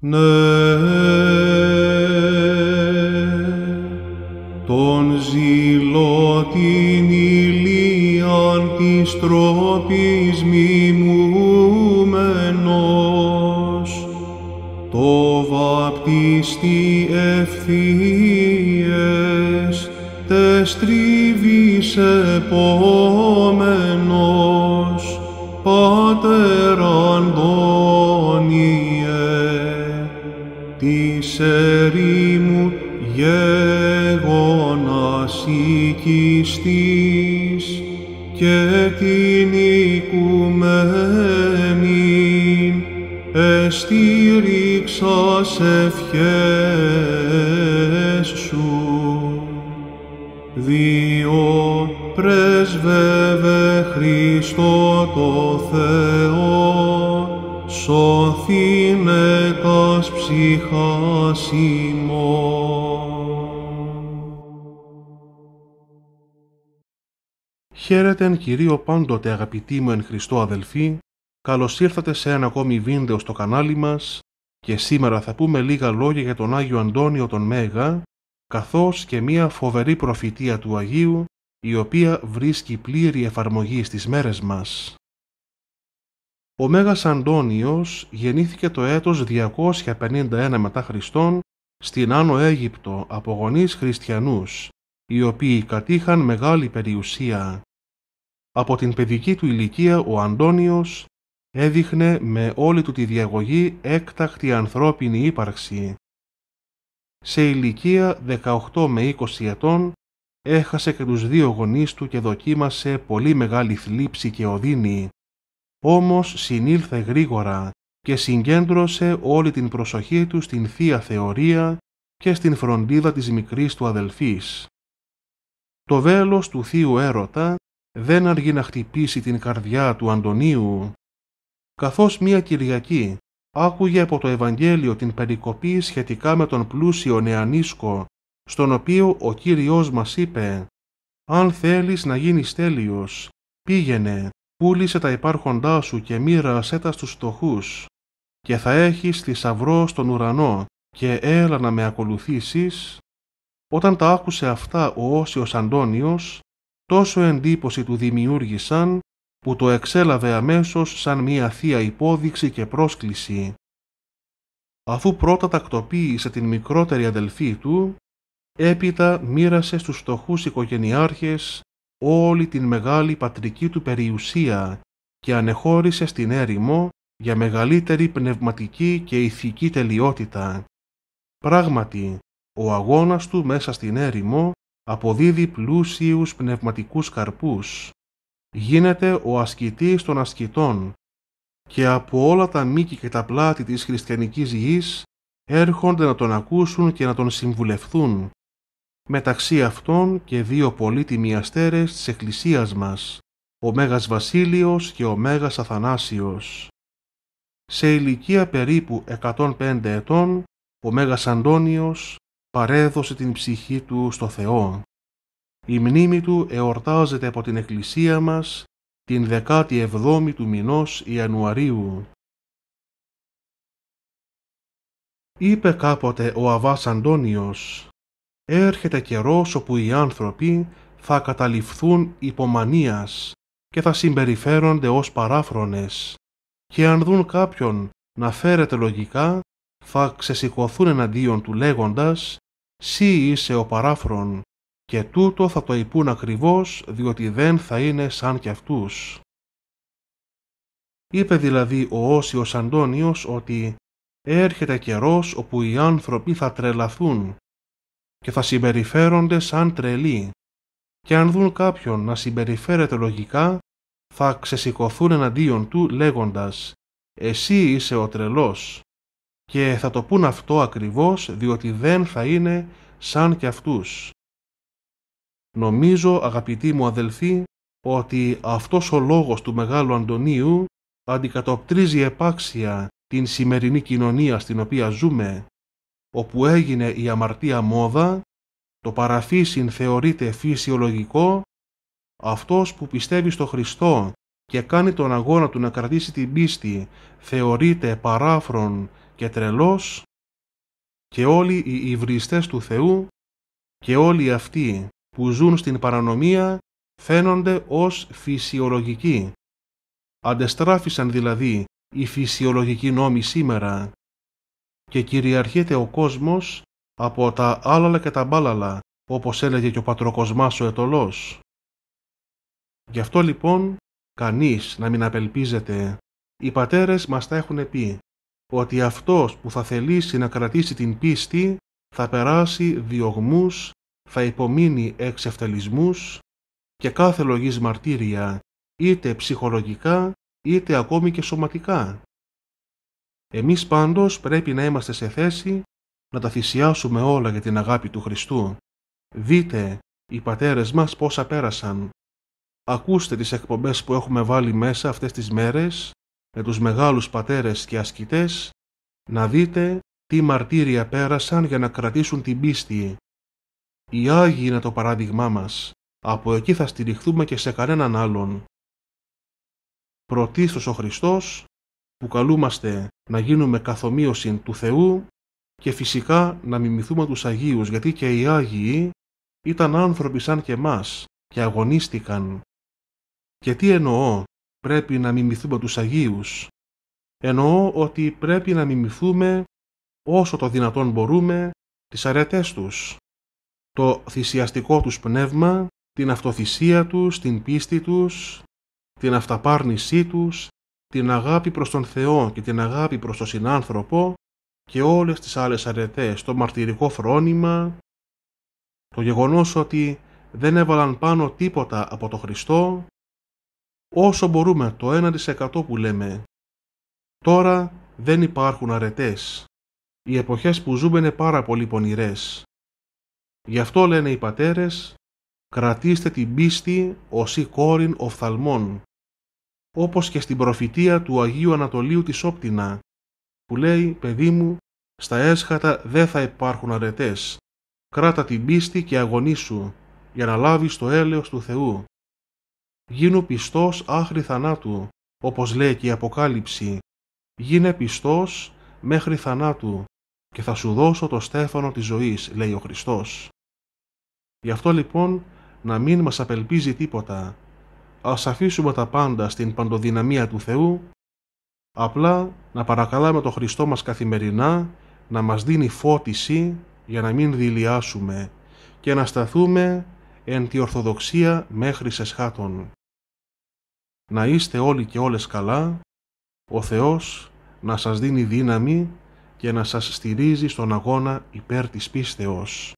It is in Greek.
Ναι, τον ζήλο την ηλίαν της τρόπης μιμούμενος, το βαπτιστή τε τε τρίβης επόμενος, της ερήμου γέγονας οικιστής και την οικουμένη εστήριξας ευχές σου. Διό πρεσβεύε Χριστό το Θεό, σωθεί Θεός ψυχός ημών. εν πάντοτε αγαπητοί μου εν Χριστώ αδελφοί, καλώς ήρθατε σε ένα ακόμη βίντεο στο κανάλι μας και σήμερα θα πούμε λίγα λόγια για τον Άγιο Αντώνιο τον Μέγα, καθώς και μία φοβερή προφητεία του Αγίου, η οποία βρίσκει πλήρη εφαρμογή στις μέρες μας. Ο Μέγας Αντώνιος γεννήθηκε το έτος 251 μετά Χριστόν στην Άνω Αίγυπτο από γονείς χριστιανούς, οι οποίοι κατήχαν μεγάλη περιουσία. Από την παιδική του ηλικία ο Αντώνιος έδειχνε με όλη του τη διαγωγή έκτακτη ανθρώπινη ύπαρξη. Σε ηλικία 18 με 20 ετών έχασε και τους δύο γονείς του και δοκίμασε πολύ μεγάλη θλίψη και οδύνη. Όμως συνήλθε γρήγορα και συγκέντρωσε όλη την προσοχή του στην Θεία Θεωρία και στην φροντίδα της μικρής του αδελφής. Το βέλος του Θείου Έρωτα δεν αργεί να χτυπήσει την καρδιά του Αντωνίου. Καθώς μία Κυριακή άκουγε από το Ευαγγέλιο την περικοπή σχετικά με τον πλούσιο νεανίσκο, στον οποίο ο Κύριος μας είπε «Αν θέλεις να γίνεις τέλειος, πήγαινε, πούλησε τα υπάρχοντά σου και μοίρασέ τα στους φτωχούς και θα έχεις θησαυρό στον ουρανό και έλα να με ακολουθήσεις. Όταν τα άκουσε αυτά ο Όσιος Αντώνιος, τόσο εντύπωση του δημιούργησαν που το εξέλαβε αμέσως σαν μία θεία υπόδειξη και πρόσκληση. Αφού πρώτα τακτοποίησε την μικρότερη αδελφή του, έπειτα μοίρασε στους φτωχούς οικογενειάρχες όλη την μεγάλη πατρική του περιουσία και ανεχώρησε στην έρημο για μεγαλύτερη πνευματική και ηθική τελειότητα. Πράγματι, ο αγώνας του μέσα στην έρημο αποδίδει πλούσιους πνευματικούς καρπούς. Γίνεται ο ασκητής των ασκητών και από όλα τα μήκη και τα πλάτη της χριστιανικής γης έρχονται να τον ακούσουν και να τον συμβουλευθούν μεταξύ αυτών και δύο πολύτιμοι αστέρες της Εκκλησίας μας, ο Μέγας Βασίλειος και ο Μέγας Αθανάσιος. Σε ηλικία περίπου 105 ετών, ο Μέγας Αντώνιος παρέδωσε την ψυχή του στο Θεό. Η μνήμη του εορτάζεται από την Εκκλησία μας την 17η του μηνός Ιανουαρίου. Είπε κάποτε ο Αβάς Αντώνιος έρχεται καιρός όπου οι άνθρωποι θα καταληφθούν υπομανίας και θα συμπεριφέρονται ως παράφρονες και αν δουν κάποιον να φέρεται λογικά θα ξεσηκωθούν εναντίον του λέγοντας «Σύ είσαι ο παράφρον» και τούτο θα το υπούν ακριβώς διότι δεν θα είναι σαν κι αυτούς. Είπε δηλαδή ο Όσιος Αντώνιος ότι έρχεται καιρός όπου οι άνθρωποι θα τρελαθούν και θα συμπεριφέρονται σαν τρελοί και αν δουν κάποιον να συμπεριφέρεται λογικά θα ξεσηκωθούν εναντίον του λέγοντας «Εσύ είσαι ο τρελός» και θα το πούν αυτό ακριβώς διότι δεν θα είναι σαν κι αυτούς. Νομίζω αγαπητοί μου αδελφοί ότι αυτός ο λόγος του Μεγάλου Αντωνίου αντικατοπτρίζει επάξια την σημερινή κοινωνία στην οποία ζούμε όπου έγινε η αμαρτία μόδα, το παραφύσιν θεωρείται φυσιολογικό, αυτός που πιστεύει στο Χριστό και κάνει τον αγώνα του να κρατήσει την πίστη θεωρείται παράφρον και τρελός και όλοι οι υβριστές του Θεού και όλοι αυτοί που ζουν στην παρανομία φαίνονται ως φυσιολογικοί. Αντεστράφησαν δηλαδή οι φυσιολογικοί νόμοι σήμερα και κυριαρχείται ο κόσμος από τα άλαλα και τα μπάλαλα, όπως έλεγε και ο πατροκοσμάς ο Γι' αυτό λοιπόν κανείς να μην απελπίζεται. Οι πατέρες μας τα έχουν πει ότι αυτός που θα θελήσει να κρατήσει την πίστη θα περάσει διωγμούς, θα υπομείνει εξευτελισμούς και κάθε λογής μαρτύρια, είτε ψυχολογικά είτε ακόμη και σωματικά. Εμείς πάντως πρέπει να είμαστε σε θέση να τα θυσιάσουμε όλα για την αγάπη του Χριστού. Δείτε οι πατέρες μας πόσα πέρασαν. Ακούστε τις εκπομπές που έχουμε βάλει μέσα αυτές τις μέρες με τους μεγάλους πατέρες και ασκητές να δείτε τι μαρτύρια πέρασαν για να κρατήσουν την πίστη. Οι Άγιοι είναι το παράδειγμά μας. Από εκεί θα στηριχθούμε και σε κανέναν άλλον. Πρωτίστως ο Χριστός που καλούμαστε να γίνουμε καθομοίωση του Θεού και φυσικά να μιμηθούμε τους Αγίους, γιατί και οι Άγιοι ήταν άνθρωποι σαν και εμάς και αγωνίστηκαν. Και τι εννοώ πρέπει να μιμηθούμε τους Αγίους. Εννοώ ότι πρέπει να μιμηθούμε όσο το δυνατόν μπορούμε τις αρετές τους. Το θυσιαστικό τους πνεύμα, την αυτοθυσία τους, την πίστη τους, την αυταπάρνησή τους, την αγάπη προς τον Θεό και την αγάπη προς τον συνάνθρωπο και όλες τις άλλες αρετές, το μαρτυρικό φρόνημα, το γεγονός ότι δεν έβαλαν πάνω τίποτα από το Χριστό, όσο μπορούμε το 1% που λέμε. Τώρα δεν υπάρχουν αρετές. Οι εποχές που ζούμε είναι πάρα πολύ πονηρές. Γι' αυτό λένε οι πατέρες, κρατήστε την πίστη ως ή κόρην οφθαλμών όπως και στην προφητεία του Αγίου Ανατολίου της Όπτινα, που λέει «Παιδί μου, στα έσχατα δεν θα υπάρχουν αρετές, κράτα την πίστη και αγωνίσου, για να λάβεις το έλεος του Θεού. Γίνου πιστός άχρη θανάτου, όπως λέει και η Αποκάλυψη, γίνε πιστός μέχρι θανάτου και θα σου δώσω το στέφανο της ζωής, λέει ο Χριστός. Γι' αυτό λοιπόν να μην μας απελπίζει τίποτα, ας αφήσουμε τα πάντα στην παντοδυναμία του Θεού, απλά να παρακαλάμε τον Χριστό μας καθημερινά να μας δίνει φώτιση για να μην δηλιάσουμε και να σταθούμε εν τη Ορθοδοξία μέχρι σε σχάτων. Να είστε όλοι και όλες καλά, ο Θεός να σας δίνει δύναμη και να σας στηρίζει στον αγώνα υπέρ της πίστεως.